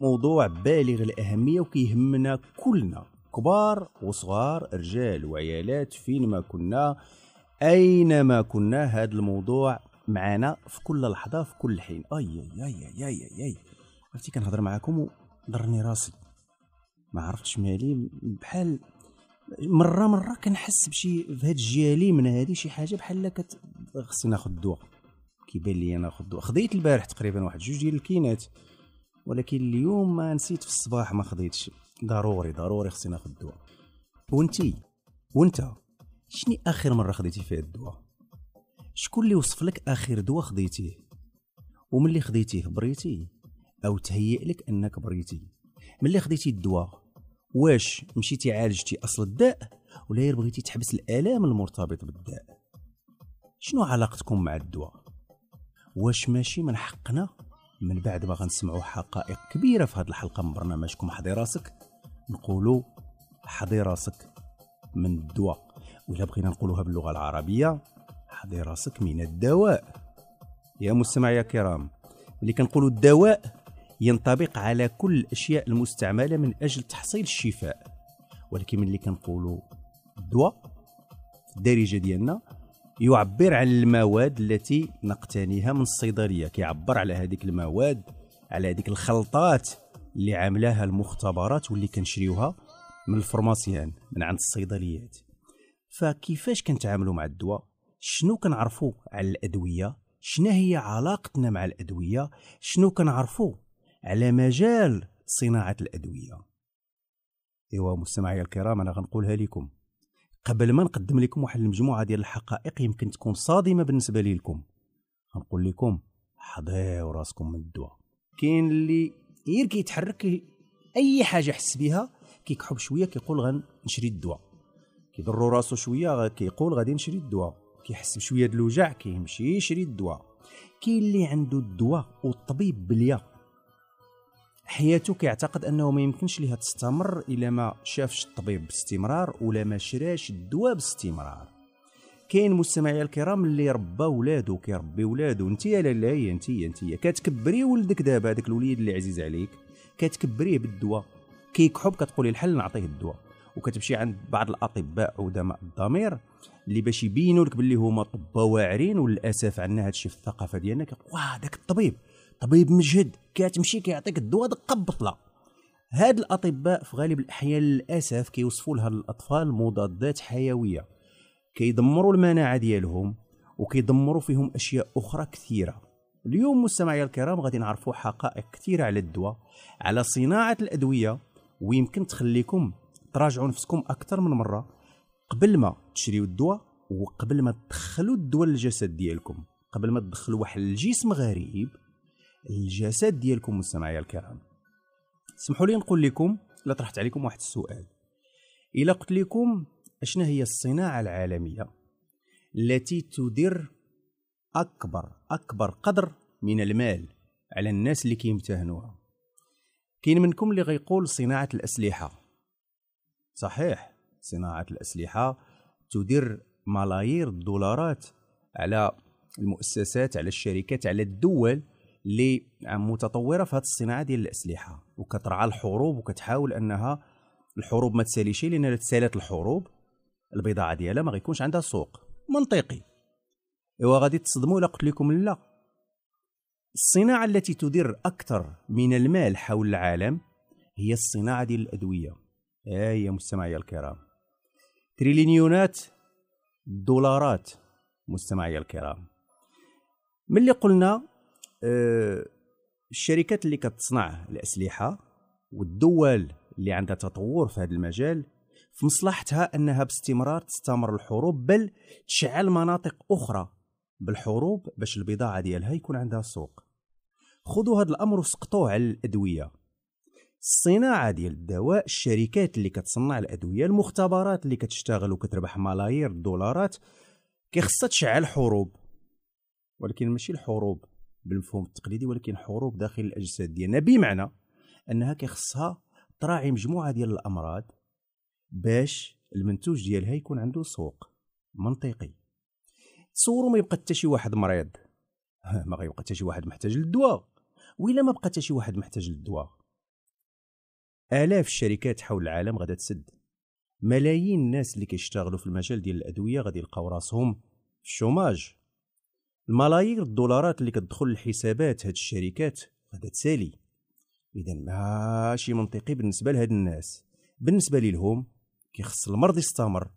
موضوع بالغ الأهمية وكيهمنا كلنا كبار وصغار رجال وعيالات فينما كنا أينما كنا هذا الموضوع معنا في كل لحظة في كل حين أي أي أي أي أي, أي. عرفتي كنهضر معاكم وضرني راسي ما عرفتش مالي بحال مره مره كنحس بشي في هاد الجيالي من هادي شي حاجه بحال كت خصني ناخذ الدواء كيبان لي انا خدو خديت البارح تقريبا واحد جوج ديال الكينات ولكن اليوم ما نسيت في الصباح ما خديتش ضروري ضروري خصني ناخذ الدواء وانتي وانت شني اخر مره خديتي فيها الدواء شكون اللي وصف لك اخر دواء خديتيه وملي خديتيه بريتي او تهيئ لك انك بريتي ملي خديتي الدواء واش مشيتي عالجتي اصل الداء ولا غير بغيتي تحبس الالام المرتبط بالداء شنو علاقتكم مع الدواء واش ماشي من حقنا من بعد ما غنسمعوا حقائق كبيره في هذه الحلقه من برنامجكم حضي راسك نقولوا حضي راسك من الدواء ولا بغينا نقولوها باللغه العربيه حضي راسك من الدواء يا مستمعي يا كرام اللي كنقولوا الدواء ينطبق على كل الاشياء المستعمله من اجل تحصيل الشفاء ولكن ملي كنقولوا الدواء في الدارجه ديالنا يعبر عن المواد التي نقتنيها من الصيدليه كيعبر على هذيك المواد على هذيك الخلطات اللي عاملاها المختبرات واللي كنشريوها من الفرماسيان من عند الصيدليات فكيفاش كنتعاملوا مع الدواء شنو كنعرفوا على الادويه شنو هي علاقتنا مع الادويه شنو كنعرفوا على مجال صناعه الادويه ايوا مستمعي الكرام انا غنقولها لكم قبل ما نقدم لكم واحد المجموعه ديال الحقائق يمكن تكون صادمه بالنسبه ليكم غنقول لكم حضيو راسكم من الدواء كاين اللي غير كيتحرك اي حاجه حس بها كيكحب شويه كيقول غنشري الدواء كيضروا راسو شويه كيقول غادي نشري الدواء كيحس بشويه الوجع كيمشي يشري الدواء كاين اللي عنده الدواء والطبيب بليا حياته كيعتقد انه ما يمكنش ليها تستمر الا ما شافش الطبيب باستمرار ولا ما شراش الدواء باستمرار كاين مستمعي الكرام اللي ربى ولادو كيربي ولادو انت يا هي انت انت كتكبري ولدك دابا هذاك الوليد اللي عزيز عليك كتكبريه بالدواء كيكحب كتقولي الحل نعطيه الدواء وكتمشي عند بعض الاطباء عدماء الضمير اللي باش يبينوا لك باللي هما طبا واعرين وللاسف عندنا هادشي في الثقافه ديالنا كيقول واه داك الطبيب طبيب مجهد كتمشي كيعطيك الدواء دقه بطله هاد الاطباء في غالب الاحيان للاسف كيوصفوا لها الاطفال مضادات حيويه كيدمروا المناعه ديالهم وكيدمروا فيهم اشياء اخرى كثيره اليوم مستمعي الكرام غادي نعرفوا حقائق كثيره على الدواء على صناعه الادويه ويمكن تخليكم تراجعوا نفسكم اكثر من مره قبل ما تشريوا الدواء وقبل ما تدخلوا الدواء للجسد ديالكم قبل ما تدخلوا واحد الجسم غريب الجسد ديالكم مستمعي الكرام سمحوا لي نقول لكم لا طرحت عليكم واحد السؤال الا قلت لكم اشنا هي الصناعه العالميه التي تدر اكبر اكبر قدر من المال على الناس اللي كيمتهنوها كاين منكم اللي غيقول صناعه الاسلحه صحيح صناعه الاسلحه تدر ملايير الدولارات على المؤسسات على الشركات على الدول اللي متطوره في هذه الصناعه ديال الاسلحه وكترعى الحروب وكتحاول انها الحروب ما تساليش لان الا تسالت الحروب البضاعه ديالها ما غيكونش عندها سوق منطقي ايوا غادي تصدموا الا قلت لكم لا الصناعه التي تدر اكثر من المال حول العالم هي الصناعه ديال الادويه ها آه هي مستمعي الكرام تريليونات الدولارات مستمعي الكرام ملي قلنا آه، الشركات اللي كتصنع الاسلحه والدول اللي عندها تطور في هذا المجال في مصلحتها انها باستمرار تستمر الحروب بل تشعل مناطق اخرى بالحروب باش البضاعه ديالها يكون عندها سوق خذوا هذا الامر وسقطوه على الادويه الصناعه ديال الدواء الشركات اللي كتصنع الادويه المختبرات اللي كتشتغل وكتربح ملايير الدولارات كيخصها تشعل حروب ولكن ماشي الحروب بالمفهوم التقليدي ولكن حروب داخل الاجساد ديالنا بمعنى انها كيخصها تراعي مجموعه ديال الامراض باش المنتوج ديالها يكون عنده سوق منطقي تصوروا ما يبقى حتى شي واحد مريض ما غيبقى حتى شي واحد محتاج للدواء ولا ما بقى حتى شي واحد محتاج للدواء آلاف الشركات حول العالم غادا تسد ملايين الناس اللي كيشتغلوا في المجال ديال الأدوية غادي يلقاو راسهم في الشوماج الملايير الدولارات اللي كتدخل لحسابات هاد الشركات غادا تسالي اذا ماشي منطقي بالنسبه لهاد الناس بالنسبه ليهم كيخص المرض يستمر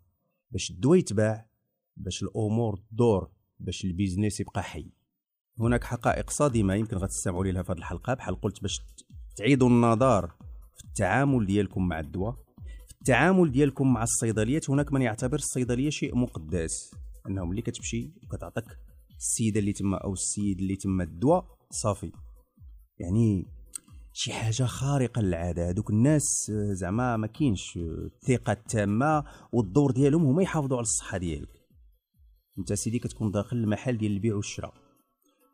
باش الدواء يتباع باش الامور تدور باش البيزنس يبقى حي هناك حقائق صادمه يمكن غتستمعوا ليها في هذه الحلقه بحال قلت باش تعيدوا النظر في التعامل ديالكم مع الدواء في التعامل ديالكم مع الصيدليات هناك من يعتبر الصيدليه شيء مقدس انهم اللي كتمشي وكتعطيك السيده اللي تما او السيد اللي تما الدواء صافي يعني شي حاجه خارقه للعاده هذوك الناس آه، زعما ما كاينش آه، الثقه التامه والدور ديالهم هما يحافظوا على الصحه ديالك انت سيدي كتكون داخل المحل ديال البيع والشراء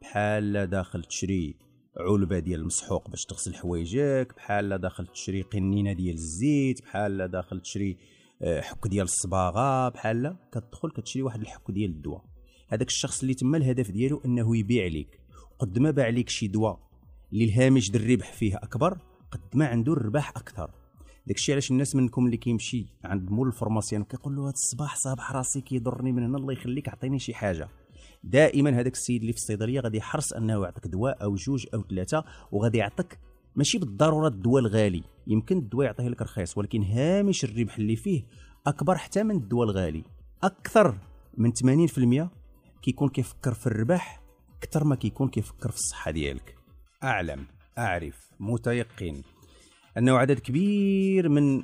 بحال داخل تشري علبه ديال المسحوق باش تغسل حوايجك بحال داخل تشري قنينه ديال الزيت بحال داخل تشري آه، حك ديال الصباغه بحال كتدخل كتشري واحد الحك ديال الدواء هذاك الشخص اللي تما الهدف ديالو انه يبيع لك قد ما باع لك شي دواء اللي الهامش ديال الربح فيه اكبر قد ما عنده الرباح اكثر داكشي علاش الناس منكم اللي كيمشي عند مول الفورماسيون كيقول له هذا الصباح صابح راسي كيضرني من هنا الله يخليك عطيني شي حاجه دائما هذاك السيد اللي في الصيدليه غادي يحرص انه يعطيك دواء او جوج او ثلاثه وغادي يعطيك ماشي بالضروره الدواء الغالي يمكن الدواء يعطيه لك رخيص ولكن هامش الربح اللي فيه اكبر حتى من الدواء الغالي اكثر من 80% كيكون كيفكر في الربح اكثر ما كيكون كيفكر في الصحه ديالك اعلم اعرف متيقن انه عدد كبير من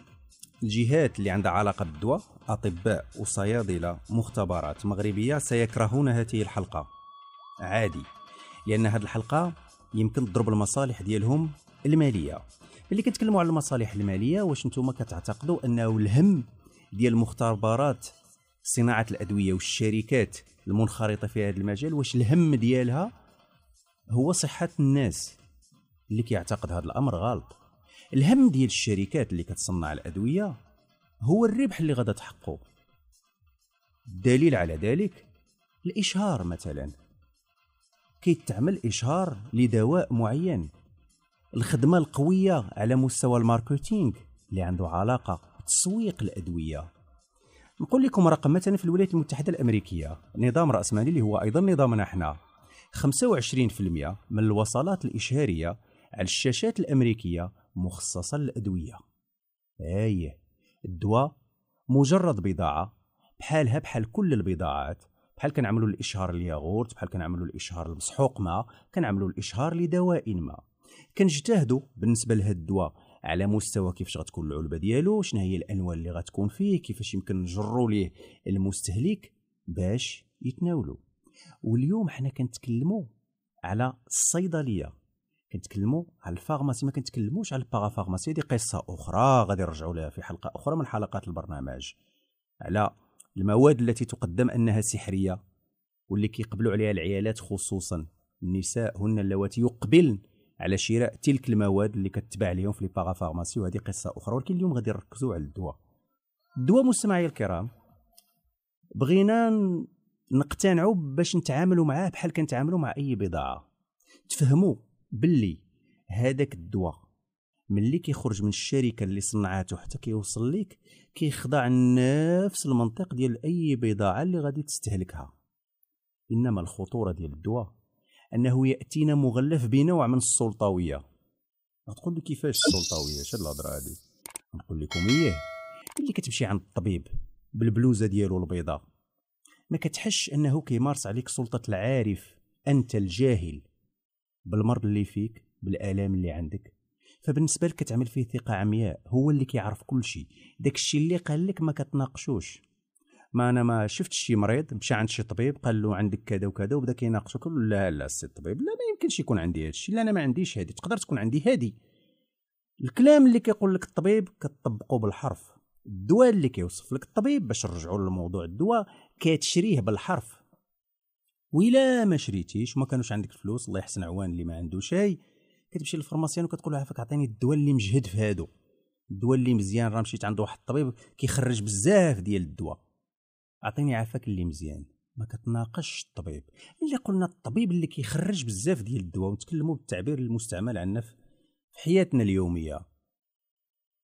الجهات اللي عندها علاقه بالدواء اطباء وصيادله مختبرات مغربيه سيكرهون هذه الحلقه عادي لان هذه الحلقه يمكن تضرب المصالح ديالهم الماليه ملي كنتكلموا على المصالح الماليه واش نتوما كتعتقدوا انه الهم ديال المختبرات صناعه الادويه والشركات المنخرطه في هذا المجال واش الهم ديالها هو صحه الناس اللي كيعتقد هذا الامر غلط الهم ديال الشركات اللي كتصنع الادويه هو الربح اللي غادا تحققه الدليل على ذلك الاشهار مثلا كيتعمل اشهار لدواء معين الخدمه القويه على مستوى الماركتينغ اللي عنده علاقه بتسويق الادويه نقول لكم رقم مثلا في الولايات المتحده الامريكيه نظام راسمالي اللي هو ايضا نظامنا حنا 25% من الوصلات الاشهاريه على الشاشات الامريكيه مخصصه للادويه ايه الدواء مجرد بضاعه بحالها بحال كل البضاعات بحال كنعملوا الاشهار الياغورت بحال كنعملوا الاشهار المسحوق ما كنعملوا الاشهار لدواء ما كنجتهدوا بالنسبه لهذا الدواء على مستوى كيفاش غتكون العلبه ديالو شنو هي الانواع اللي غتكون فيه كيفاش يمكن نجروا ليه المستهلك باش يتناولو واليوم حنا كنتكلموا على الصيدليه كنتكلموا على الفارماسي ما كنتكلموش على البارافارماسي هذه قصه اخرى غادي نرجعوا لها في حلقه اخرى من حلقات البرنامج على المواد التي تقدم انها سحريه واللي كيقبلوا عليها العيالات خصوصا النساء هن اللواتي يقبلن على شراء تلك المواد اللي كتباع اليوم في لي فارماسي وهذه قصه اخرى ولكن اليوم غادي نركزوا على الدواء الدواء مستمعي الكرام بغينا نقتنعوا باش نتعاملوا معاه بحال كنتعاملوا مع اي بضاعه تفهموا باللي هذاك الدواء ملي كيخرج من الشركه اللي صنعته حتى كيوصل لك كيخضع نفس المنطق ديال اي بضاعه اللي غادي تستهلكها انما الخطوره ديال الدواء انه ياتينا مغلف بنوع من السلطويه غتقول لي كيفاش السلطويه اش الهضره هذه نقول لكم ايه اللي كتمشي عند الطبيب بالبلوزه ديالو البيضاء ما كتحش انه كيمارس عليك سلطه العارف انت الجاهل بالمرض اللي فيك بالالام اللي عندك فبالنسبه لك كتعمل فيه ثقه عمياء هو اللي كيعرف كل شيء داك الشيء اللي قال لك ما كتناقشوش ما انا ما شفت شي مريض مشى عند شي طبيب قال له عندك كذا وكذا وبدا كيناقشو كيقول لا لا السي الطبيب لا ما يمكنش يكون عندي هذا الشيء لا انا ما عنديش هادي تقدر تكون عندي هادي الكلام اللي كيقول لك الطبيب كتطبقه بالحرف الدواء اللي كيوصف لك الطبيب باش نرجعوا لموضوع الدواء كتشريه بالحرف ولا ما شريتيش وما كانوش عندك الفلوس الله يحسن عوان اللي ما عنده شيء كتمشي للفرماسيان وكتقول له عافاك عطيني الدواء اللي مجهد في هادو الدواء اللي مزيان راه مشيت عند واحد الطبيب كيخرج بزاف ديال الدواء اعطيني عافاك اللي مزيان ما كتناقش الطبيب اللي قلنا الطبيب اللي كيخرج بزاف ديال الدواء ونتكلموا بالتعبير المستعمل عندنا في حياتنا اليوميه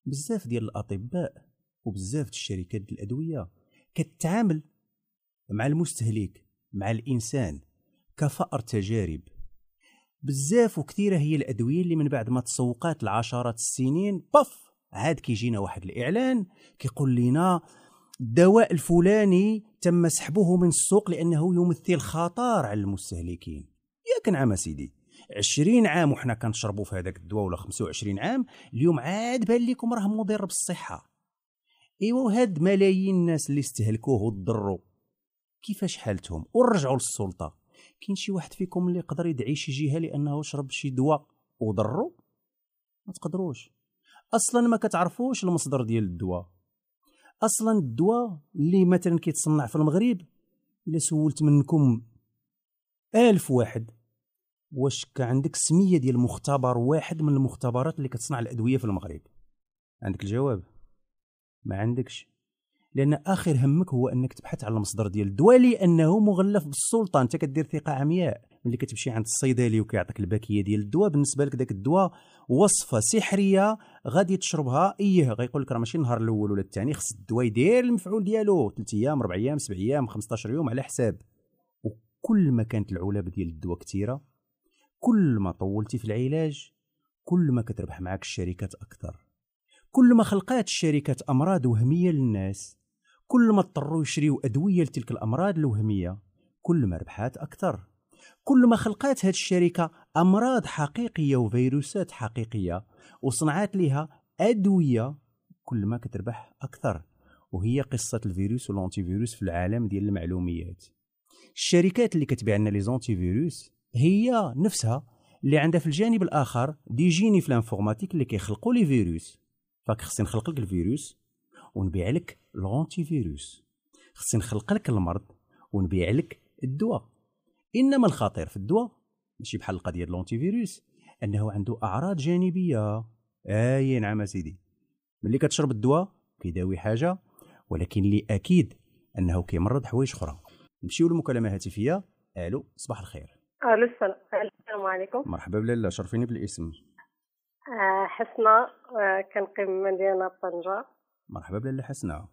بزاف ديال الاطباء وبزاف ديال الشركات الادويه كتعامل مع المستهلك مع الانسان كفأر تجارب بزاف وكثيره هي الادويه اللي من بعد ما تسوقات لعشرات السنين بف عاد كيجينا واحد الاعلان كيقول لنا الدواء الفلاني تم سحبه من السوق لانه يمثل خطر على المستهلكين يا نعم سيدي 20 عام وحنا كنشربوا في هذاك الدواء ولا 25 عام اليوم عاد بان لكم راه مضر بالصحه ايوا هاد ملايين الناس اللي استهلكوه وضروا كيفاش حالتهم ورجعوا للسلطه كاين شي واحد فيكم اللي يقدر يدعي شي جهه لانه شرب شي دواء وضروا ما تقدروش اصلا ما كتعرفوش المصدر ديال الدواء اصلا الدواء اللي مثلا كيتصنع في المغرب الا سولت منكم ألف واحد واش عندك سميه ديال مختبر واحد من المختبرات اللي كتصنع الادويه في المغرب عندك الجواب ما عندكش لان اخر همك هو انك تبحث على المصدر ديال الدواء لانه مغلف بالسلطه انت كدير ثقه عمياء ملي كتمشي عند الصيدلي وكيعطيك الباكيه ديال الدواء بالنسبه لك داك الدواء وصفه سحريه غادي تشربها ايه غيقول لك راه ماشي النهار الاول ولا الثاني خص الدواء يدير المفعول ديالو 3 ايام 4 ايام 7 ايام 15 يوم على حساب وكل ما كانت العلب ديال الدواء كثيره كل ما طولتي في العلاج كل ما كتربح معك الشركات اكثر كل ما خلقات الشركات امراض وهميه للناس كل ما اضطروا يشريو ادويه لتلك الامراض الوهميه كل ما ربحات اكثر كل ما خلقات هاد الشركه امراض حقيقيه وفيروسات حقيقيه وصنعات لها ادويه كل ما كتربح اكثر وهي قصه الفيروس والانتي فيروس في العالم ديال المعلوميات الشركات اللي كتبيع لنا لي زونتي فيروس هي نفسها اللي عندها في الجانب الاخر دي جيني في الانفورماتيك اللي كيخلقوا لي فيروس فخصني نخلق لك الفيروس ونبيع لك لونتي فيروس خصني نخلق لك المرض ونبيع لك الدواء انما الخطير في الدواء ماشي بحال القضيه ديال لونتي فيروس انه عنده اعراض جانبيه اي نعم سيدي ملي كتشرب الدواء كيداوي حاجه ولكن اللي اكيد انه كيمرض حوايج اخرى نمشيو للمكالمه الهاتفيه الو صباح الخير الو السلام عليكم مرحبا بلاله شرفيني بالاسم آه، حسنه آه، كنقيم من مدينه طنجه مرحبا بلاله حسنه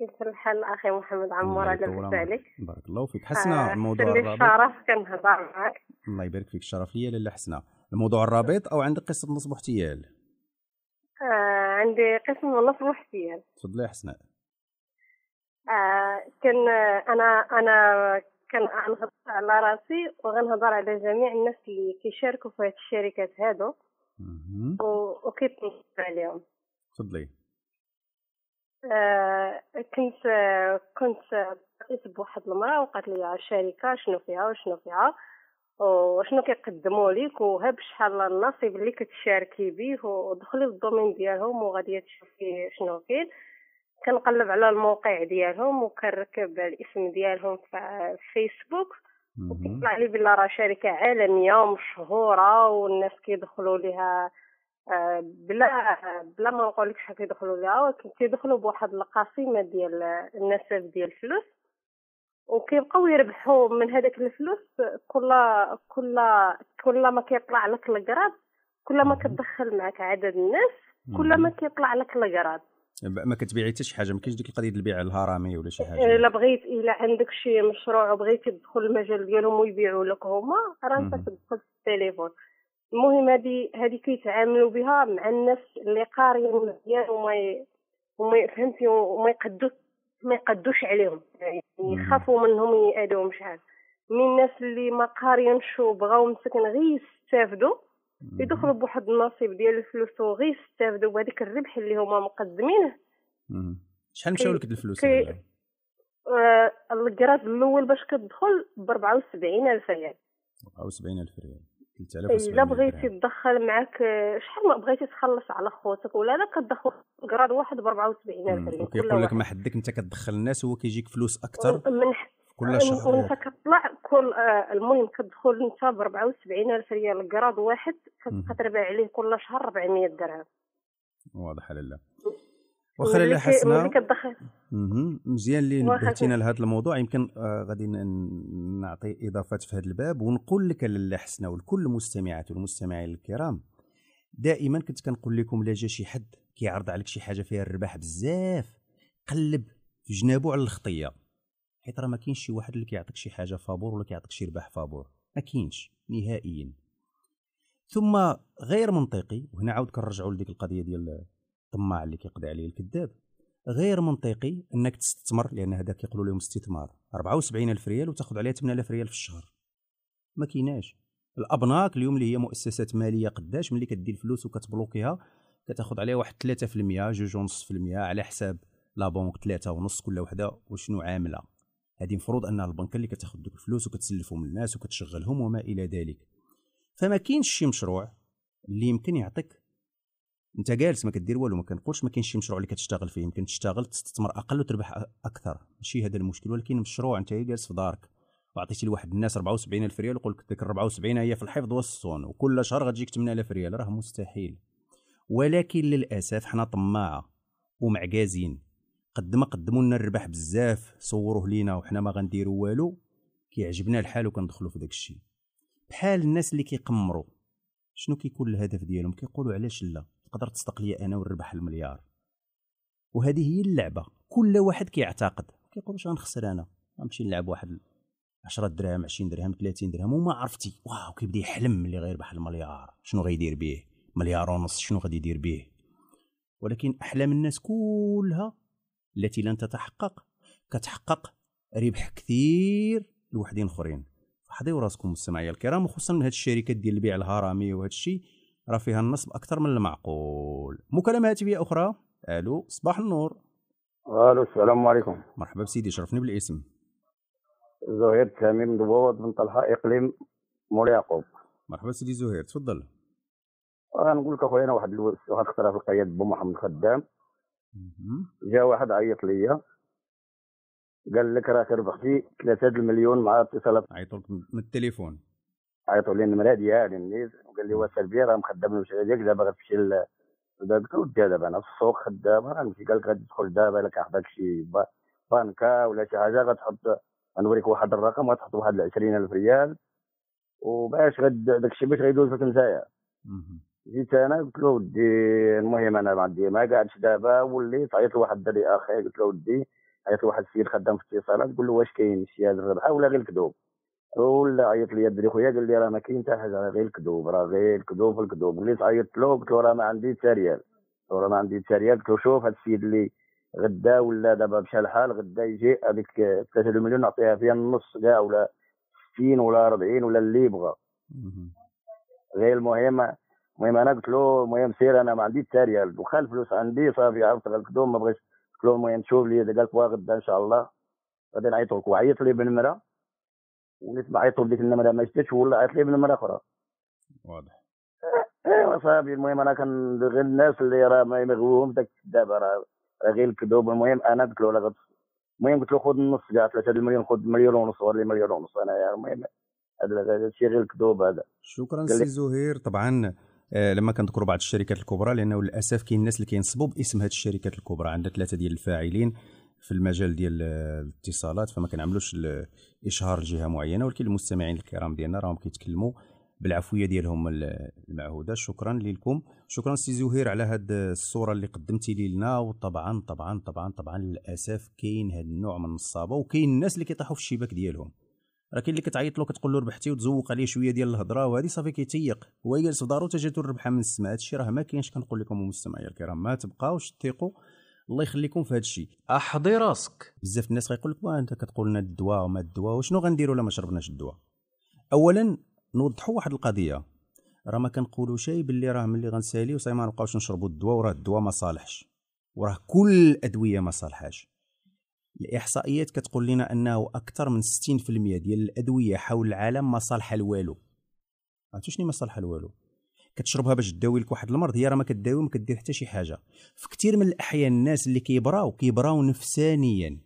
كيف الحال اخي محمد عمار على عليك بارك الله فيك آه، حسنا آه الموضوع الرابط شرف كنهضر معك الله يبارك فيك الشرف ليا لاله حسنا الموضوع الرابط او عندك قصه نصب احتيال آه عندي قسم نصب احتيال تفضلي حسنا آه كان انا انا كان غنهضر على راسي وغنهضر على جميع الناس اللي كيشاركوا في هذه الشركات هادو وكيتنصب عليهم تفضلي آه كنت آه، كنت بغيت بواحد المراه وقالت لي الشركه شنو فيها وشنو فيها وشنو كيقدموا ليك وهب شحال النصيب اللي كتشاركي به ودخلي للدومين ديالهم وغادي تشوفي شنو كاين كنقلب على الموقع ديالهم وكنركب الاسم ديالهم في فيسبوك وكيطلع لي بلي راه شركه عالميه ومشهوره والناس كيدخلوا ليها بلا بلا ما نقول لك شحال كيدخلوا ليها ولكن كيدخلوا بواحد القاسمه ديال النسب ديال الفلوس وكيبقاو يربحوا من هذاك الفلوس كل كل كل ما كيطلع لك الكراد كل ما كتدخل معك عدد الناس كل ما كيطلع لك الكراد يعني ما كتبيعي حتى شي حاجه ما كاينش ديك القضيه البيع الهرمي ولا شي حاجه الا بغيت الا عندك شي مشروع وبغيتي تدخل المجال ديالهم ويبيعوا لك هما راه انت كتدخل في التليفون المهم هذه هذه كيتعاملوا بها مع الناس اللي قاريين مزيان وما ي... وما فهمتي وما يقدوش ما يقدوش عليهم يعني يخافوا منهم يأذوهم شحال من الناس اللي ما قاريينش وبغاو مسكن غير يستافدوا يدخلوا بواحد النصيب ديال الفلوس وغير يستافدوا بهذاك الربح اللي هما مقدمينه شحال مشاو لك الفلوس كي... آه الكراز الاول باش كتدخل ب 74000 ريال 74000 الف ريال 3000 الا إيه، بغيتي تدخل معاك شحال ما بغيتي تخلص على خوتك ولا لا كتدخل كراد واحد ب 74000 ريال كيقول لك ما حدك انت كتدخل الناس هو كيجيك فلوس اكثر من كل شهر انت كطلع كل آه، المهم كتدخل انت ب 74000 ريال كراد واحد كتبقى عليه كل شهر 400 درهم واضح لله وخليل حسناء حسنا مزيان اللي نبهتينا لهذا الموضوع يمكن آه غادي نعطي اضافات في هذا الباب ونقول لك لاله حسنا ولكل المستمعات والمستمعين الكرام دائما كنت كنقول لكم لا جا شي حد كيعرض عليك شي حاجه فيها الرباح بزاف قلب في جنابو على الخطيه حيت راه ما كاينش شي واحد اللي كيعطيك شي حاجه فابور ولا كيعطيك شي رباح فابور ما كاينش نهائيا ثم غير منطقي وهنا عاود كنرجعوا لديك القضيه ديال الطماع اللي كيقضي عليه الكذاب غير منطقي انك تستثمر لان هذا كيقولوا لهم استثمار 74 الف ريال وتاخذ عليها 8000 ريال في الشهر ما كيناش الابناك اليوم اللي هي مؤسسات ماليه قداش ملي كدير الفلوس وكتبلوكيها كتاخذ عليها واحد 3% جوج المية على حساب لا بونك 3 ونص كل وحده وشنو عامله هذه مفروض انها البنك اللي كتاخذ دوك الفلوس وكتسلفهم للناس وكتشغلهم وما الى ذلك فما كاينش شي مشروع اللي يمكن يعطيك انت جالس ما كدير والو ما كنقولش ما كاينش شي مشروع اللي كتشتغل فيه يمكن تشتغل تستثمر اقل وتربح اكثر ماشي هذا المشكل ولكن مشروع انت جالس في دارك وعطيتي لواحد الناس 74 الف ريال وقول لك ديك 74 هي في الحفظ والصون وكل شهر غتجيك 8000 ريال راه مستحيل ولكن للاسف حنا طماعه ومعكازين قد ما قدموا لنا الربح بزاف صوروه لينا وحنا ما غنديروا والو كيعجبنا الحال وكندخلوا في داك الشيء بحال الناس اللي كيقمروا شنو كيكون الهدف ديالهم كيقولوا علاش لا تقدر تصدق لي انا ونربح المليار وهذه هي اللعبه كل واحد كيعتقد كيقول واش غنخسر انا غنمشي نلعب واحد 10 دراهم 20 درهم 30 درهم وما عرفتي واو كيبدا يحلم اللي غيربح المليار شنو غيدير به مليار ونص شنو غادي يدير به ولكن احلام الناس كلها التي لن تتحقق كتحقق ربح كثير لوحدين اخرين فحضيو راسكم مستمعي الكرام وخصوصا هاد الشركات ديال البيع الهرمي وهذا الشيء راه فيها النصب اكثر من المعقول مكالمه هاتفيه اخرى الو صباح النور الو السلام عليكم مرحبا بسيدي شرفني بالاسم زهير تميم دبوط من طلحه اقليم مول يعقوب مرحبا سيدي زهير تفضل انا نقول لك اخويا انا واحد واحد الخطره في القياد بو محمد خدام جا واحد عيط ليا قال لك راه تربح فيه 3 المليون مع اتصالات عيطوا لك من التليفون عيطوا لي المراه ديالي منيت وقال لي واش سلبي راه مخدم مش عليك دابا غتمشي قلت له دابا انا في السوق خدام راه نمشي قال لك غتدخل دابا لك حضرك شي بانكا ولا شي حاجه غتحط غنوريك واحد الرقم غتحط واحد 20000 ريال وباش غد الشيء باش غيدوز لك نتايا جيت انا قلت له ودي المهم انا ما عندي ما قاعدش دابا وليت عيط لواحد الدري اخر قلت له ودي عيط لواحد السيد خدام في اتصالات قول له واش كاين شي هذا الربحه ولا غير الكذوب ولا عيط لي الدري خويا قال لي راه ما كاين حتى حاجه راه غير الكذوب راه غير الكذوب في الكذوب وليت عيطت له قلت له راه ما عندي حتى ريال راه ما عندي حتى ريال قلت له شوف هذا السيد اللي غدا ولا دابا مشى الحال غدا يجي هذيك 3 مليون نعطيها فيها النص كاع ولا 60 ولا 40 ولا اللي يبغى غير المهم المهم انا قلت له المهم سير انا ما عندي حتى ريال واخا الفلوس عندي صافي عرفت الكذوب ما بغيتش قلت له المهم شوف لي قال لك غدا ان شاء الله غادي نعيط لك وعيط لي بالمرا وليت يطلب لك النمره ما شفتش ولا عيط لي بنمرة اخرى واضح ايوا صافي المهم انا كان غير الناس اللي راه ما يمغوهم داك دابا راه غير الكذوب المهم انا قلت له ولا المهم قلت له خذ النص كاع 3 المليون خذ مليون ونص ولا مليون ونص انا المهم هذا الشيء غير الكذوب هذا شكرا سي زهير طبعا آه، لما كنذكروا بعض الشركات الكبرى لانه للاسف كاين الناس اللي كينصبوا باسم هذه الشركات الكبرى عندها ثلاثه ديال الفاعلين في المجال ديال الاتصالات فما كنعملوش اشهار لجهه معينه ولكن المستمعين الكرام ديالنا راهم كيتكلموا بالعفويه ديالهم المعهوده شكرا لكم شكرا سي زهير على هاد الصوره اللي قدمتي لنا وطبعا طبعا طبعا طبعا للاسف كاين هاد النوع من الصابه وكاين الناس اللي كيطيحوا في الشباك ديالهم راه كاين اللي كتعيط له كتقول له ربحتي وتزوق عليه شويه ديال الهضره وهذه صافي كيتيق هو جالس في دارو تجاتو الربحه من السماء هادشي راه ما كاينش كنقول لكم المستمعين الكرام ما تبقاوش تثقوا الله يخليكم في هذا الشيء احضي راسك بزاف الناس غيقول لك انت كتقول لنا الدواء وما الدواء وشنو غنديروا الا ما شربناش الدواء اولا نوضحوا واحد القضيه راه ما كنقولوا شيء باللي راه ملي غنسالي وصاي ما نبقاوش نشربوا الدواء وراه الدواء ما صالحش وراه كل الادويه ما صالحاش الاحصائيات كتقول لنا انه اكثر من 60% ديال الادويه حول العالم ما صالحه لوالو عرفتوا شنو ما صالحه لوالو كتشربها باش تداوي لك واحد المرض هي راه ما كداوي ما كدير حتى شي حاجه في كثير من الاحيان الناس اللي كيبراو كيبراو نفسانيا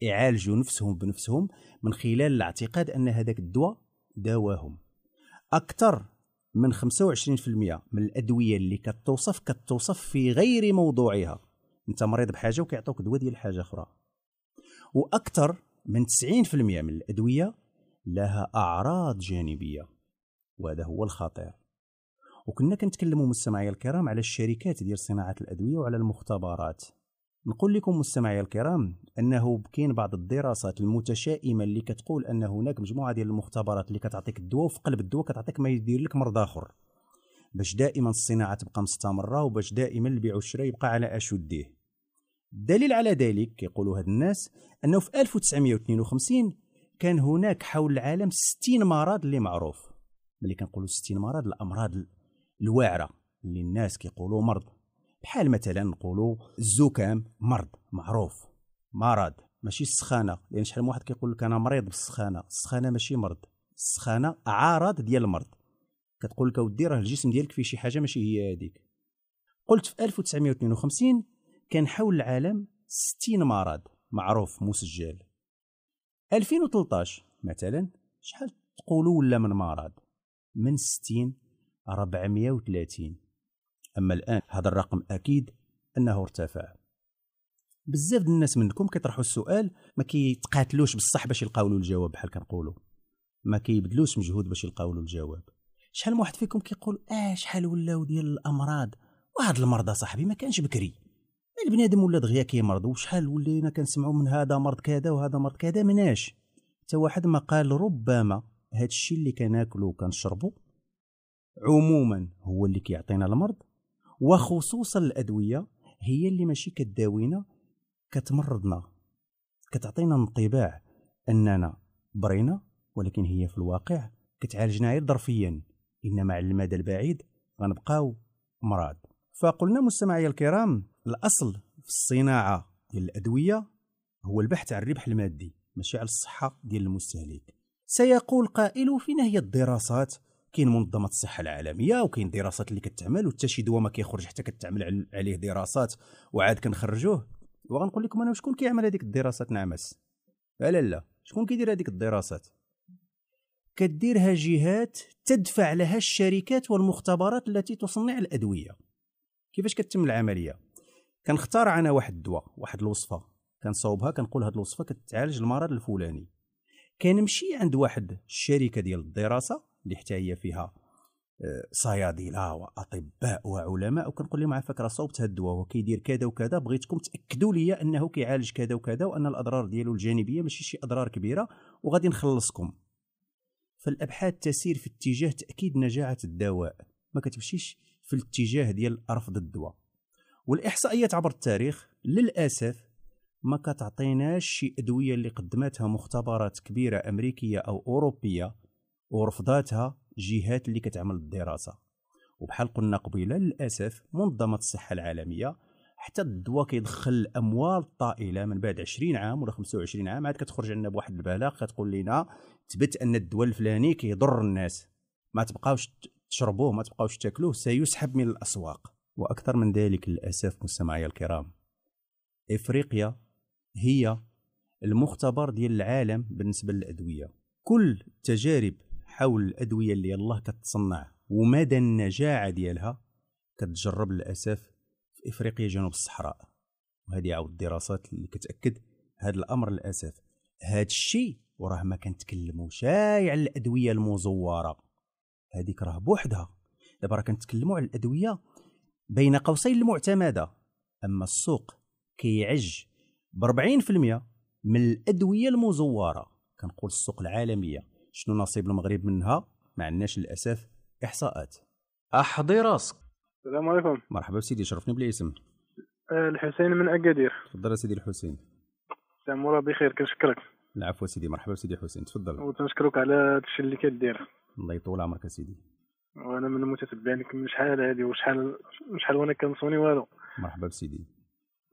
كيعالجوا نفسهم بنفسهم من خلال الاعتقاد ان هذاك الدواء داواهم اكثر من 25% من الادويه اللي كتوصف كتوصف في غير موضوعها انت مريض بحاجه وكيعطوك دواء ديال حاجه اخرى واكثر من 90% من الادويه لها اعراض جانبيه وهذا هو الخطير وكنا كنتكلموا مستمعي الكرام على الشركات ديال صناعة الأدوية وعلى المختبرات نقول لكم مستمعي الكرام أنه كاين بعض الدراسات المتشائمة اللي كتقول أن هناك مجموعة ديال المختبرات اللي كتعطيك الدواء وفي قلب الدواء كتعطيك ما يدير لك مرض آخر باش دائما الصناعة تبقى مستمرة وباش دائما البيع والشراء يبقى على أشده الدليل على ذلك يقولوا هاد الناس أنه في 1952 كان هناك حول العالم 60 مرض اللي معروف ملي كنقولوا 60 مرض الامراض الواعره اللي الناس كيقولوا مرض بحال مثلا نقولوا الزكام مرض معروف مرض ماشي السخانه لان يعني شحال من واحد كيقول لك انا مريض بالسخانه السخانه ماشي مرض السخانه اعراض ديال المرض كتقول لك اودي راه الجسم ديالك فيه شي حاجه ماشي هي هذيك قلت في 1952 كان حول العالم 60 مرض معروف مسجل 2013 مثلا شحال تقولوا ولا من مرض من 60 430 اما الان هذا الرقم اكيد انه ارتفع بزاف ديال الناس منكم كيطرحوا السؤال ما كيتقاتلوش بصح باش يلقاو الجواب بحال كنقولوا ما كيبذلوش مجهود باش يلقاو الجواب شحال من واحد فيكم كيقول اه شحال ولاو ديال الامراض وهاد المرضى صاحبي ما كانش بكري البنادم ولا دغيا كيمرض وشحال ولينا كنسمعوا من هذا مرض كذا وهذا مرض كذا مناش حتى واحد ما قال ربما هادشي اللي كناكلو وكنشربو عموما هو اللي كيعطينا المرض وخصوصا الادويه هي اللي ماشي كداوينا كتمرضنا كتعطينا انطباع اننا برينا ولكن هي في الواقع كتعالجنا غير ظرفيا انما على المدى البعيد غنبقاو مراض فقلنا مستمعي الكرام الاصل في الصناعه ديال الادويه هو البحث عن الربح المادي ماشي على الصحه ديال المستهلك سيقول قائل فين هي الدراسات كاين منظمه الصحه العالميه وكاين دراسات اللي كتعمل وحتى شي دواء ما كيخرج حتى كتعمل عليه دراسات وعاد كنخرجوه وغنقول لكم انا شكون كيعمل هذيك الدراسات نعمس لا لا شكون كيدير هذيك الدراسات كديرها جهات تدفع لها الشركات والمختبرات التي تصنع الادويه كيفاش كتتم العمليه كنختار انا واحد الدواء واحد الوصفه كنصوبها كنقول هذه الوصفه كتعالج المرض الفلاني كنمشي عند واحد الشركه ديال الدراسه اللي حتى هي فيها آه، صيادله واطباء وعلماء وكنقول لهم على فكره صوبت هذا الدواء هو كيدير كذا وكذا بغيتكم تاكدوا لي انه كيعالج كذا وكذا وان الاضرار ديالو الجانبيه ماشي شي اضرار كبيره وغادي نخلصكم فالابحاث تسير في اتجاه تاكيد نجاعه الدواء ما كتمشيش في الاتجاه ديال رفض الدواء والاحصائيات عبر التاريخ للاسف ما كتعطيناش شي ادويه اللي قدمتها مختبرات كبيره امريكيه او اوروبيه ورفضاتها جهات اللي كتعمل الدراسه وبحال قلنا قبيله للاسف منظمه الصحه العالميه حتى الدواء كيدخل الاموال الطائله من بعد 20 عام ولا 25 عام عاد كتخرج عندنا بواحد البلاغ كتقول لنا تبت ان الدواء الفلاني كيضر الناس ما تبقاوش تشربوه ما تبقاوش تاكلوه سيسحب من الاسواق واكثر من ذلك للاسف مستمعي الكرام افريقيا هي المختبر ديال العالم بالنسبه للادويه كل التجارب حول الادويه اللي الله كتصنع ومدى النجاعه ديالها كتجرب للاسف في افريقيا جنوب الصحراء وهذه عاود الدراسات اللي كتاكد هذا الامر للاسف هذا الشيء وراه ما كنتكلموا شاي على الادويه المزوره هذيك راه بوحدها دابا راه كنتكلموا على الادويه بين قوسين المعتمده اما السوق كيعج ب 40% من الادويه المزوره كنقول السوق العالميه شنو نصيب المغرب منها ما عندناش للاسف احصاءات احضي راسك السلام عليكم مرحبا سيدي شرفني بالاسم آه، الحسين من اكادير تفضل سيدي الحسين سامورا بخير كنشكرك العفو سيدي مرحبا سيدي حسين تفضل وتنشكرك على هادشي اللي كدير الله يطول عمرك سيدي وانا من المتتبعينك من شحال هادي وشحال شحال وانا كنصوني والو مرحبا بسيدي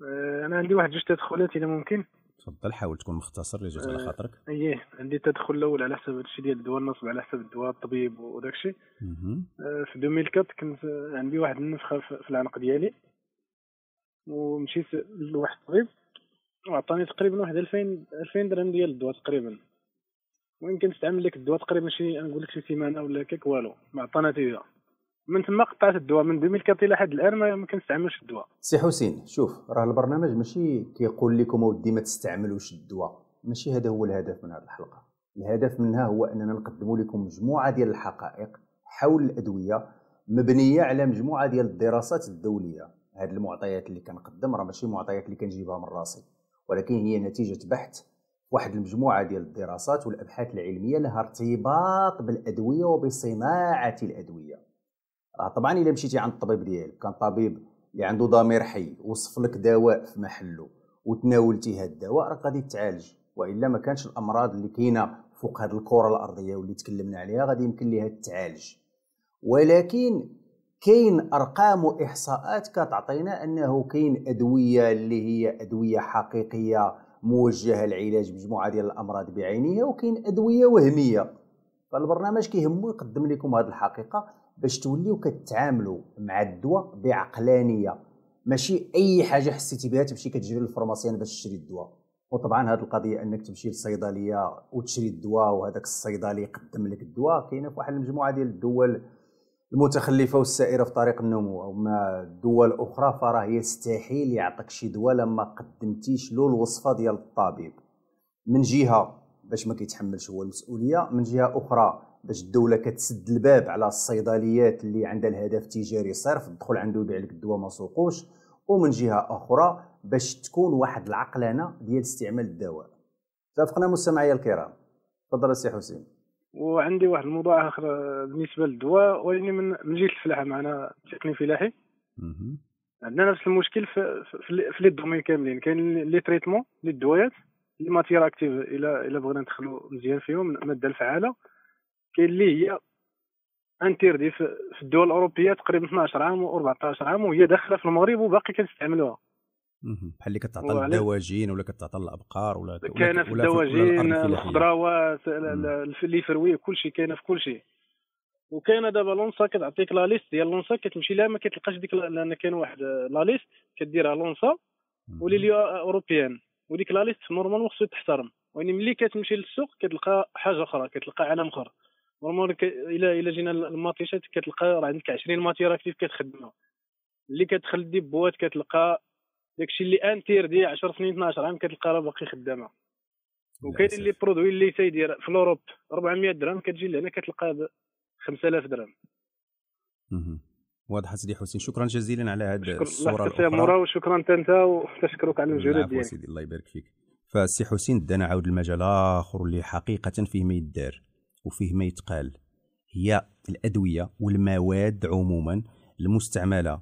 آه، انا عندي واحد جوج تدخلات اذا ممكن تفضل حاول تكون مختصر اللي جات على آه، خاطرك اييه عندي التدخل الاول على حسب هادشي ديال الدواء النصب على حسب الدواء الطبيب وداكشي آه في 2004 كنت آه، عندي واحد النفخه في العنق ديالي ومشيت لواحد الطبيب وعطاني تقريبا واحد 2000 2000 درهم ديال الدواء تقريبا ويمكن كنت تعمل لك الدواء تقريبا شي نقول لك شي سيمانه ولا كيك والو ما عطانا نتيجه من تما قطعت الدواء من 2004 لحد الان ما كنستعملش الدواء سي حسين شوف راه البرنامج ماشي كيقول لكم اودي ما تستعملوش الدواء ماشي هذا هو الهدف من هذه الحلقه الهدف منها هو اننا نقدم لكم مجموعه ديال الحقائق حول الادويه مبنيه على مجموعه ديال الدراسات الدوليه هاد المعطيات اللي كنقدم راه ماشي معطيات اللي كنجيبها من راسي ولكن هي نتيجه بحث واحد المجموعه ديال الدراسات والابحاث العلميه لها ارتباط بالادويه وبصناعه الادويه راه طبعا الا مشيتي عند الطبيب ديالك كان طبيب اللي عنده ضمير حي وصف لك دواء في محله وتناولتي هذا الدواء راه غادي تعالج والا ما كانش الامراض اللي كاينه فوق هذه الكره الارضيه واللي تكلمنا عليها غادي يمكن ليها تعالج ولكن كاين ارقام واحصاءات كتعطينا انه كاين ادويه اللي هي ادويه حقيقيه موجهه للعلاج بمجموعه ديال الامراض بعينها وكاين ادويه وهميه فالبرنامج كيهمو يقدم لكم هذه الحقيقه باش توليو كتعاملوا مع الدواء بعقلانيه ماشي اي حاجه حسيتي بها تمشي كتجري للفرماسيان باش تشري الدواء وطبعا هذه القضيه انك تمشي للصيدليه وتشري الدواء وهذاك الصيدلي يقدم لك الدواء كاينه في واحد المجموعه ديال الدول المتخلفه والسائره في طريق النمو اما دول اخرى فراه يستحيل يعطيك شي دواء لما قدمتيش له الوصفه ديال الطبيب من جهه باش ما كيتحملش هو المسؤوليه من جهه اخرى باش الدوله كتسد الباب على الصيدليات اللي عندها الهدف التجاري صرف الدخول عنده يبيع لك الدواء ما سوقوش ومن جهه اخرى باش تكون واحد العقلانه ديال استعمال الدواء اتفقنا مستمعي الكرام تفضل السي حسين وعندي واحد الموضوع اخر آه، بالنسبه للدواء ولكن من من جهه الفلاحه معنا تقني فلاحي عندنا نفس المشكل في في لي دومين كاملين كاين لي تريتمون للدوايات الماتير اكتيف الى الى بغينا ندخلو مزيان فيهم الماده الفعاله كاين اللي هي انتيردي في الدول الاوروبيه تقريبا 12 عام و14 عام وهي داخله في المغرب وباقي كنستعملوها بحال اللي كتعطى للدواجين ولا كتعطى للابقار ولا كاينه في الدواجين الخضروات كل كلشي كاينه في كلشي وكاينه دابا لونسا كتعطيك لا ليست ديال لونسا كتمشي لها ما كتلقاش ديك لان كاين واحد لا ليست كديرها لونسا ولليو اوروبيان وديك لا ليست نورمالمون خصو تحترم يعني ملي كتمشي للسوق كتلقى حاجه اخرى كتلقى عالم اخر نورمال الى الى جينا الماتيشات كتلقى راه عندك 20 ماتيرا كيف كتخدمها اللي كتدخل دي بوات كتلقى داكشي اللي انتير دي 10 سنين 12 عام كتلقى راه باقي خدامه وكاين اللي برودوي اللي تيدير في الاوروب 400 درهم كتجي لهنا كتلقى ب 5000 درهم واضح سيدي حسين شكرا جزيلا على هذه الصوره الاخرى وشكرا انت وتشكرك على المجهود ديالك يعني. سيدي الله يبارك فيك فالسي حسين دانا عاود المجال اخر اللي حقيقه فيه ما يدار وفيه ما يتقال هي الادويه والمواد عموما المستعمله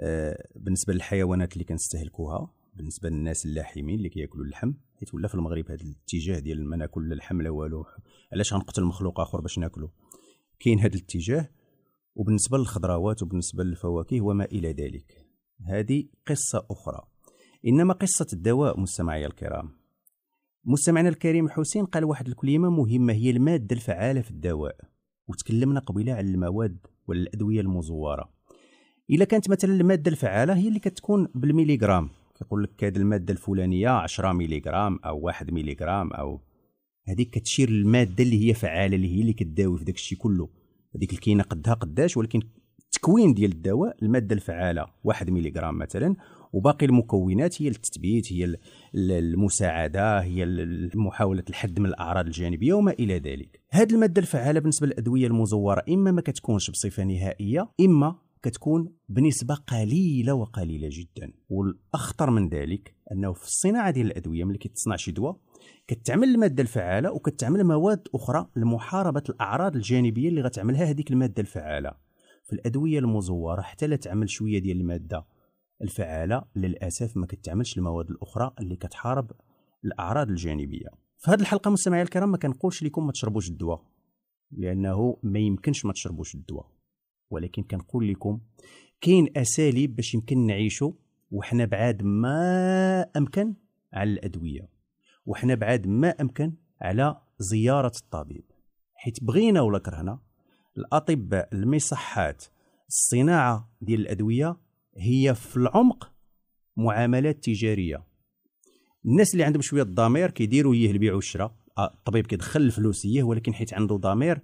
آه، بالنسبه للحيوانات اللي كنستهلكوها بالنسبه للناس اللاحمين اللي كياكلوا اللحم حيت ولا في المغرب هذا الاتجاه ديال ما ناكل اللحم لا والو علاش غنقتل مخلوق اخر باش ناكله كاين هذا الاتجاه وبالنسبة للخضروات وبالنسبة للفواكه وما إلى ذلك هذه قصة أخرى إنما قصة الدواء مستمعي الكرام مستمعنا الكريم حسين قال واحد الكلمة مهمة هي المادة الفعالة في الدواء وتكلمنا قبيلة على المواد والأدوية المزورة إذا كانت مثلا المادة الفعالة هي اللي كتكون بالميليغرام كيقول لك هذه المادة الفلانية 10 ميليغرام أو 1 ميليغرام أو هذيك كتشير للمادة اللي هي فعالة اللي هي اللي كتداوي في داك الشيء كله هذيك الكينه قدها قداش ولكن التكوين ديال الدواء الماده الفعاله 1 جرام مثلا وباقي المكونات هي التثبيت هي المساعده هي محاوله الحد من الاعراض الجانبيه وما الى ذلك هذه الماده الفعاله بالنسبه للادويه المزوره اما ما كتكونش بصفه نهائيه اما كتكون بنسبه قليله وقليله جدا والاخطر من ذلك انه في الصناعه ديال الادويه ملي كيتصنع شي دواء كتعمل الماده الفعاله وكتعمل مواد اخرى لمحاربه الاعراض الجانبيه اللي غتعملها هذيك الماده الفعاله في الادويه المزوره حتى لا تعمل شويه ديال الماده الفعاله للاسف ما كتعملش المواد الاخرى اللي كتحارب الاعراض الجانبيه في هذه الحلقه مستمعي الكرام ما كنقولش لكم ما تشربوش الدواء لانه ما يمكنش ما تشربوش الدواء ولكن كنقول لكم كاين اساليب باش يمكن نعيشوا وحنا بعاد ما امكن على الادويه وحنا بعد ما امكن على زياره الطبيب حيت بغينا ولا كرهنا الاطباء المصحات الصناعه ديال الادويه هي في العمق معاملات تجاريه الناس اللي عندهم شويه الضمير كيديروا يه البيع والشراء آه، الطبيب كيدخل الفلوس يه ولكن حيت عنده ضمير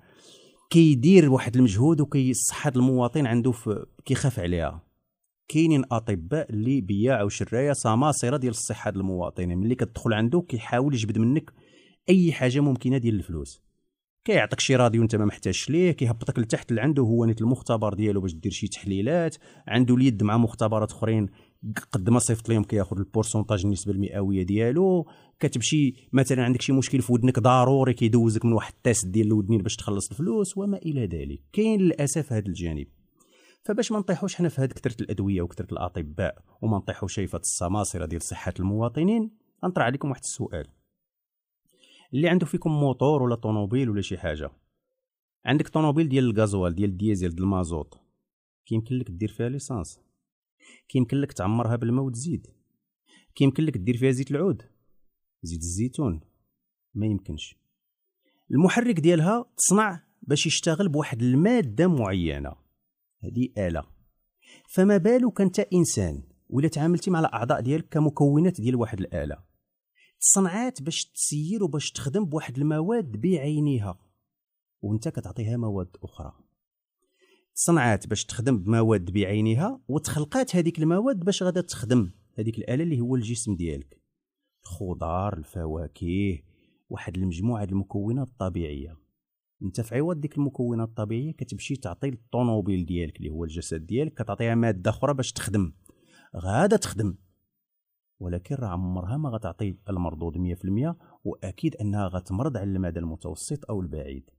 كيدير واحد المجهود وكيصحى المواطن عنده كيخاف عليها كاينين اطباء اللي بياعوا شرايه سماسره ديال الصحه ديال المواطن ملي كتدخل عنده كيحاول يجبد منك اي حاجه ممكنه ديال الفلوس كيعطيك شي راديو انت ما محتاجش ليه كيهبطك لتحت لعنده هو نيت المختبر ديالو باش دير شي تحليلات عنده اليد مع مختبرات اخرين قد ما صيفط لهم كياخذ البورسونتاج النسبه المئويه ديالو كتمشي مثلا عندك شي مشكل في ودنك ضروري كيدوزك من واحد التاس ديال الودنين باش تخلص الفلوس وما الى ذلك كاين للاسف هذا الجانب فباش ما نطيحوش حنا في هاد كثره الادويه وكثره الاطباء وما نطيحو شايفه السماسره ديال صحه المواطنين غنطرح عليكم واحد السؤال اللي عنده فيكم موتور ولا طوموبيل ولا شي حاجه عندك طوموبيل ديال الغازوال ديال الديزل ديال المازوط كيمكن لك دير فيها ليسانس كيمكن لك تعمرها بالماء وتزيد كيمكن لك دير فيها زيت العود زيت الزيتون ما يمكنش المحرك ديالها تصنع باش يشتغل بواحد الماده معينه هذه آلة فما بالك أنت إنسان ولا تعاملتي مع الأعضاء ديالك كمكونات ديال واحد الآلة تصنعات باش تسير وباش تخدم بواحد المواد بعينها وانت كتعطيها مواد أخرى صنعات باش تخدم بمواد بعينها وتخلقات هذيك المواد باش غادا تخدم هذيك الآلة اللي هو الجسم ديالك الخضار الفواكه واحد المجموعة المكونات الطبيعية انت في عوض ديك المكونات الطبيعيه كتمشي تعطي للطوموبيل ديالك اللي هو الجسد ديالك كتعطيها ماده اخرى باش تخدم غادا تخدم ولكن راه عمرها ما غتعطي المردود 100% واكيد انها غتمرض على المدى المتوسط او البعيد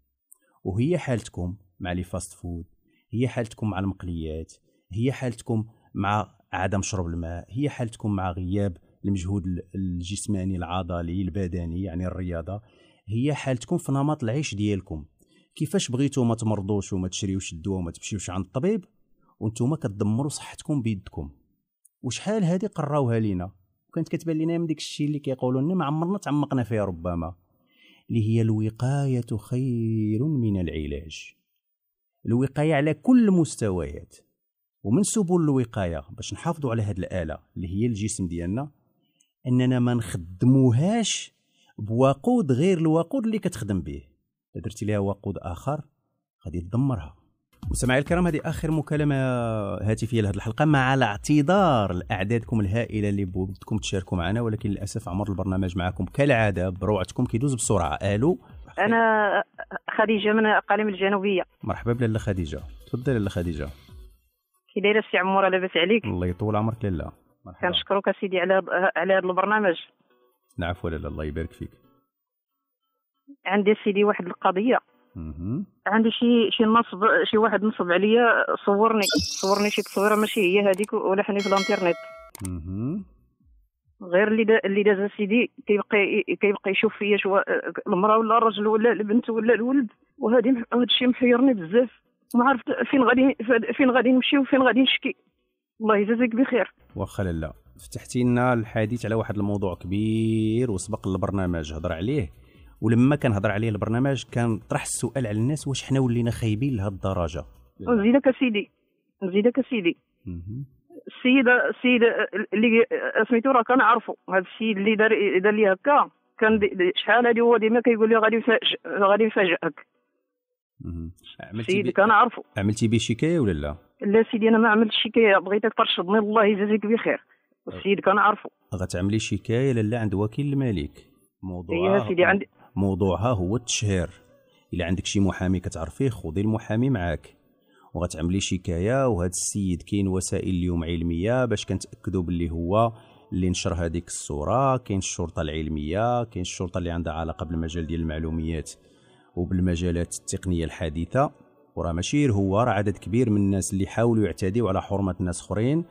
وهي حالتكم مع لي فاست فود هي حالتكم مع المقليات هي حالتكم مع عدم شرب الماء هي حالتكم مع غياب المجهود الجسماني العضلي البدني يعني الرياضه هي حالتكم في نمط العيش ديالكم كيفاش بغيتو ما تمرضوش وما تشريوش الدواء وما تمشيوش عند الطبيب وانتوما كتدمروا صحتكم بيدكم وشحال هذه قراوها لينا وكانت كتبان لينا من داك الشيء اللي كيقولوا لنا ما عمرنا تعمقنا فيها ربما اللي هي الوقايه خير من العلاج الوقايه على كل المستويات ومن سبل الوقايه باش نحافظوا على هذه الاله اللي هي الجسم ديالنا اننا ما نخدموهاش بوقود غير الوقود اللي كتخدم به الا درتي لها وقود اخر غادي تدمرها مستمعي الكرام هذه اخر مكالمه هاتفيه لهذه الحلقه مع الاعتذار لاعدادكم الهائله اللي بدكم تشاركوا معنا ولكن للاسف عمر البرنامج معكم كالعاده بروعتكم كيدوز بسرعه الو انا خديجه من الاقاليم الجنوبيه مرحبا بلاله خديجه تفضلي لاله خديجه كي دايره السي عمر لاباس عليك الله يطول عمرك لاله كنشكرك سيدي على على هذا البرنامج نعفو ولا لا الله يبارك فيك عندي سيدي واحد القضيه عندي شي شي نصب شي واحد نصب عليا صورني صورني شي تصويره ماشي هي هذيك ولا حني في الانترنت غير اللي دا اللي داز سيدي كيبقى كيبقى يشوف فيا شو المراه ولا الرجل ولا البنت ولا الولد وهادي هذا الشيء محيرني بزاف ما عرفت فين غادي فين غادي نمشي وفين غادي نشكي الله يجازيك بخير واخا لا فتحتي لنا الحديث على واحد الموضوع كبير وسبق البرنامج هضر عليه ولما كان هضر عليه البرنامج كان طرح السؤال على الناس واش حنا ولينا خايبين لهذ الدرجه نزيدك اسيدي نزيدك اسيدي السيد السيد اللي سميتو راه كنعرفو هذا السيد اللي دار دار لي هكا كان شحال هذه هو ديما كيقول لي غادي غادي يفاجئك عملتي كان كنعرفو عملتي به شكايه ولا لا؟ لا سيدي انا ما عملتش شكايه بغيتك ترشدني الله يجازيك بخير أه. السيد كان عارفه غتعملي شكايه لالا عند وكيل الملك موضوعها إيه سيدي عندي موضوعها هو التشهير الا عندك شي محامي كتعرفيه خذي المحامي معاك وغتعملي شكايه وهذا السيد كاين وسائل اليوم علميه باش كنتاكدوا باللي هو اللي نشر هذيك الصوره كاين الشرطه العلميه كاين الشرطه اللي عندها علاقه بالمجال ديال المعلوميات وبالمجالات التقنيه الحديثه وراه ماشي هو راه عدد كبير من الناس اللي حاولوا يعتديوا على حرمه ناس اخرين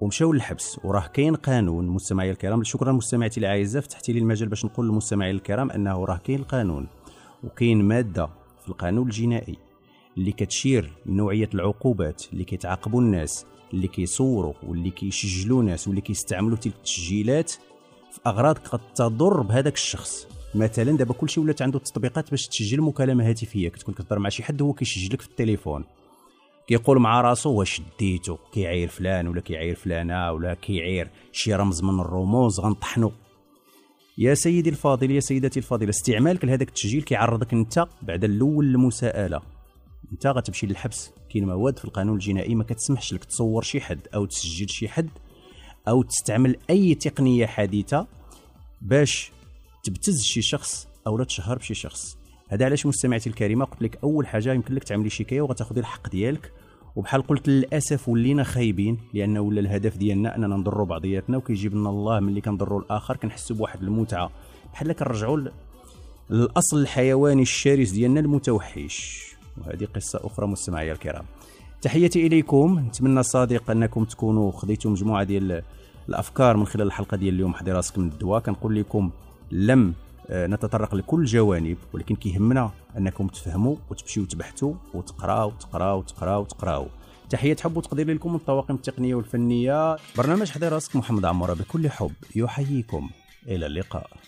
ومشاو للحبس وراه كاين قانون مستمعي الكرام شكرا مستمعتي العزيزه فتحتي لي المجال باش نقول للمستمعين الكرام انه راه كاين القانون وكاين ماده في القانون الجنائي اللي كتشير لنوعيه العقوبات اللي كيتعاقبوا الناس اللي كيصوروا واللي كيسجلوا ناس واللي كيستعملوا تلك التسجيلات في اغراض قد تضر بهذاك الشخص مثلا دابا كلشي ولات عنده التطبيقات باش تسجل مكالمه هاتفيه كتكون كتهضر مع شي حد هو كيسجلك في التليفون كيقول مع راسو واش ديتو كيعاير فلان ولا كيعاير فلانه ولا كيعاير شي رمز من الرموز غنطحنو يا سيدي الفاضل يا سيدتي الفاضله استعمالك لهذاك التسجيل كيعرضك انت بعد الاول للمساءله انت غتمشي للحبس كاين مواد في القانون الجنائي ما كتسمحش لك تصور شي حد او تسجل شي حد او تستعمل اي تقنيه حديثه باش تبتز شي شخص او لا تشهر بشي شخص هذا علاش مستمعتي الكريمه قلت لك اول حاجه يمكن لك تعملي شكايه وغتاخذي الحق ديالك وبحال قلت للاسف ولينا خايبين لان ولا الهدف ديالنا اننا نضروا بعضياتنا وكيجيب لنا الله ملي كنضروا الاخر كنحسوا بواحد المتعه بحال كنرجعوا للاصل الحيواني الشرس ديالنا المتوحش وهذه قصه اخرى مستمعي الكرام تحياتي اليكم نتمنى صادق انكم تكونوا خديتوا مجموعه ديال الافكار من خلال الحلقه ديال اليوم راسك من الدواء كنقول لكم لم آه، نتطرق لكل الجوانب ولكن كيهمنا انكم تفهموا وتمشيو تبحثوا وتقراو تقراو تقراو تقراو تحيه حب وتقدير لكم من الطواقم التقنيه والفنيه برنامج حضر راسك محمد عمورة بكل حب يحييكم الى اللقاء